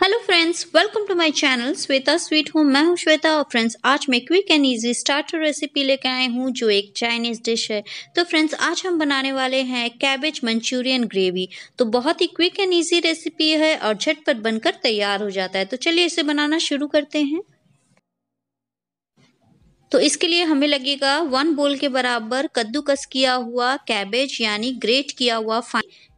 hello friends welcome to my channel Shweta sweet home मैं हूँ श्वेता और फ्रेंड्स आज मैं quick and easy starter recipe लेकर आए हूँ जो एक चाइनीज़ डिश है तो फ्रेंड्स आज हम बनाने वाले हैं कैबेज मंचूरियन ग्रेवी तो बहुत ही क्विक एंड इजी रेसिपी है और झटपट बनकर तैयार हो जाता है तो चलिए इसे बनाना शुरू करते हैं तो इसके लिए हमें लगेगा वन बोल के बराबर कद्दूकस किया हुआ कैबेज यानी ग्रेट किया हुआ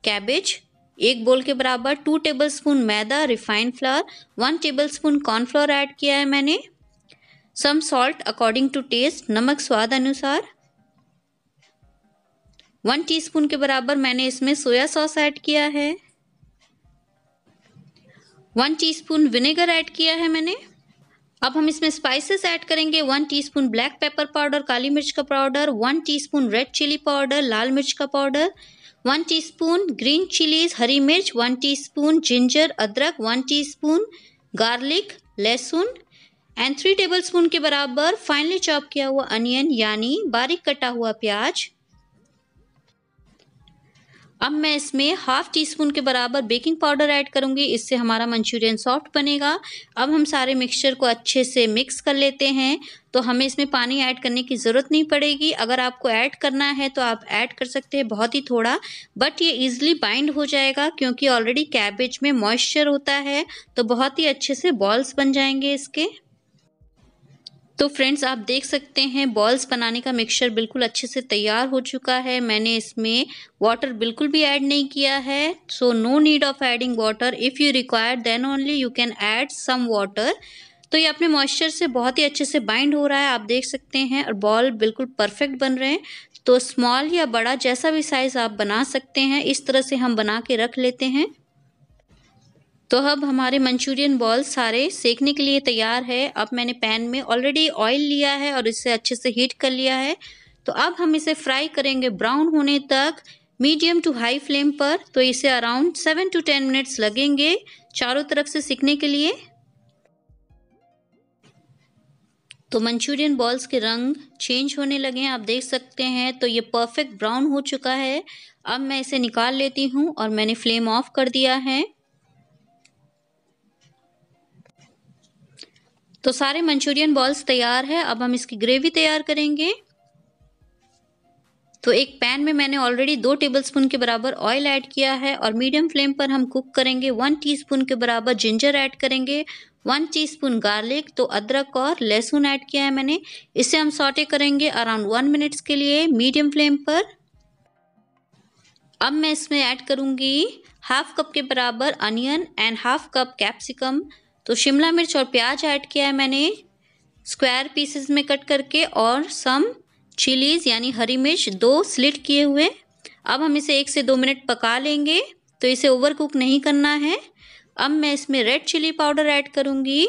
कैबेज एक बोल के बराबर टू टेबल स्पून मैदा refined flour one tablespoon cornflour add किया है मैंने some salt according to taste नमक स्वाद अनुसार वन टीस्पून के बराबर मैंने इसमें सोया सॉस ऐड किया है वन टीस्पून विनेगर ऐड किया है मैंने अब हम इसमें स्पाइसेस ऐड करेंगे one teaspoon black pepper powder काली मिर्च का powder one teaspoon red chilli powder लाल मिर्च का powder one teaspoon green chillies हरी मिर्च वन टीस्पून जिंजर अदरक वन टीस्पून गार्लिक लहसुन एंड थ्री टेबलस्पून के बराबर फाइनली चॉप किया हुआ अनियन यानी बारीक कटा हुआ प्याज अब मैं इसमें हाफ़ टी स्पून के बराबर बेकिंग पाउडर ऐड करूँगी इससे हमारा मंचूरियन सॉफ्ट बनेगा अब हम सारे मिक्सचर को अच्छे से मिक्स कर लेते हैं तो हमें इसमें पानी ऐड करने की ज़रूरत नहीं पड़ेगी अगर आपको ऐड करना है तो आप ऐड कर सकते हैं बहुत ही थोड़ा बट ये ईजिली बाइंड हो जाएगा क्योंकि ऑलरेडी कैबेज में मॉइस्चर होता है तो बहुत ही अच्छे से बॉल्स बन जाएंगे इसके तो फ्रेंड्स आप देख सकते हैं बॉल्स बनाने का मिक्सचर बिल्कुल अच्छे से तैयार हो चुका है मैंने इसमें वाटर बिल्कुल भी ऐड नहीं किया है so no need of adding water if you require then only you can add some water तो ये अपने मॉइस्चर से बहुत ही अच्छे से बाइंड हो रहा है आप देख सकते हैं और बॉल बिल्कुल परफेक्ट बन रहे हैं तो स्मॉल या बड़ा जैसा भी साइज़ आप बना सकते हैं इस तरह से हम बना के रख लेते हैं तो अब हमारे मंचूरियन बॉल सारे सेकने के लिए तैयार है अब मैंने पैन में ऑलरेडी ऑयल लिया है और इसे अच्छे से हीट कर लिया है तो अब हम इसे फ्राई करेंगे ब्राउन होने तक मीडियम टू हाई फ्लेम पर तो इसे around seven to ten minutes लगेंगे चारों तरफ से सीखने के लिए तो मंचूरियन बॉल्स के रंग चेंज होने लगे हैं आप देख सकते हैं तो ये परफेक्ट ब्राउन हो चुका है अब मैं इसे निकाल लेती हूँ और मैंने फ्लेम ऑफ कर दिया है तो सारे मंचूरियन बॉल्स तैयार है अब हम इसकी ग्रेवी तैयार करेंगे तो एक पैन में मैंने ऑलरेडी दो टेबलस्पून के बराबर ऑयल ऐड किया है और मीडियम फ्लेम पर हम कुक करेंगे वन टीस्पून के बराबर जिंजर ऐड करेंगे वन टीस्पून गार्लिक तो अदरक और लहसुन ऐड किया है मैंने इसे हम सॉटे करेंगे अराउंड वन मिनट्स के लिए मीडियम फ्लेम पर अब मैं इसमें ऐड करूंगी हाफ कप के बराबर onion and half cup capsicum तो शिमला मिर्च और प्याज ऐड किया है मैंने स्क्वायर पीसेस में कट करके और सम चिलीज़ यानी हरी मिर्च दो स्लिट किए हुए अब हम इसे एक से दो मिनट पका लेंगे तो इसे ओवर कुक नहीं करना है अब मैं इसमें रेड चिली पाउडर ऐड करूँगी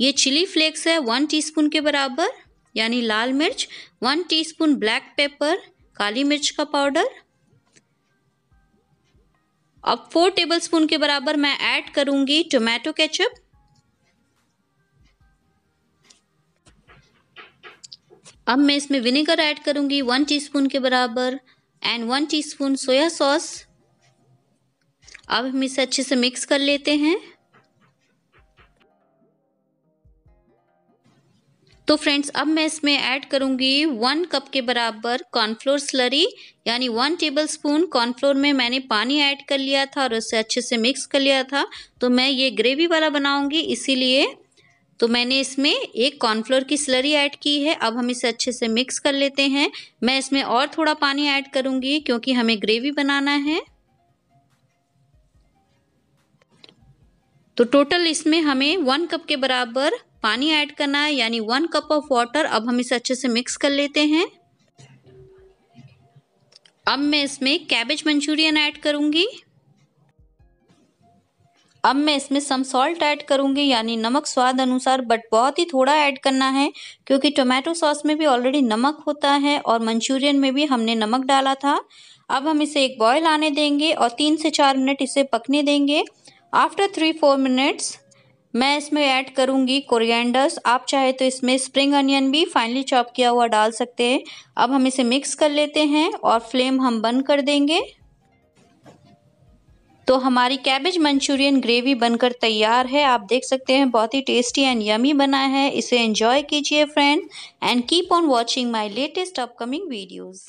ये चिली फ्लेक्स है वन टी के बराबर यानी लाल मिर्च वन टी ब्लैक पेपर काली मिर्च का पाउडर अब फोर टेबलस्पून के बराबर मैं ऐड करूँगी टोमेटो केचप अब मैं इसमें विनेगर ऐड करूंगी वन टीस्पून के बराबर and one teaspoon soya sauce अब हम इसे अच्छे से मिक्स कर लेते हैं तो फ्रेंड्स अब मैं इसमें ऐड करूंगी वन कप के बराबर कॉर्नफ्लोर स्लरी यानी वन टेबल स्पून कॉर्नफ्लोर में मैंने पानी ऐड कर लिया था और उसे अच्छे से मिक्स कर लिया था तो मैं ये ग्रेवी वाला बनाऊंगी इसीलिए तो मैंने इसमें एक कॉर्नफ्लोर की स्लरी ऐड की है अब हम इसे अच्छे से मिक्स कर लेते हैं मैं इसमें और थोड़ा पानी ऐड करूंगी क्योंकि हमें ग्रेवी बनाना है तो टोटल इसमें हमें वन कप के बराबर पानी ऐड करना है यानी वन कप ऑफ वाटर अब हम इसे अच्छे से मिक्स कर लेते हैं अब मैं इसमें कैबेज मंचूरियन ऐड करूंगी अब मैं इसमें सम सॉल्ट ऐड करूँगी यानी नमक स्वाद अनुसार बट बहुत ही थोड़ा ऐड करना है क्योंकि टोमेटो सॉस में भी ऑलरेडी नमक होता है और मंचूरियन में भी हमने नमक डाला था अब हम इसे एक बॉयल आने देंगे और तीन से चार मिनट इसे पकने देंगे आफ्टर थ्री फोर मिनट्स मैं इसमें ऐड करूँगी कोरिएंडर्स आप चाहे तो इसमें स्प्रिंग अनियन भी फाइनली चॉप किया हुआ डाल सकते हैं अब हम इसे मिक्स कर लेते हैं और फ्लेम हम बंद कर देंगे तो हमारी कैबेज मंचूरियन ग्रेवी बनकर तैयार है आप देख सकते हैं बहुत ही टेस्टी एंड यमी बना है इसे एंजॉय कीजिए friend and keep on watching my latest upcoming videos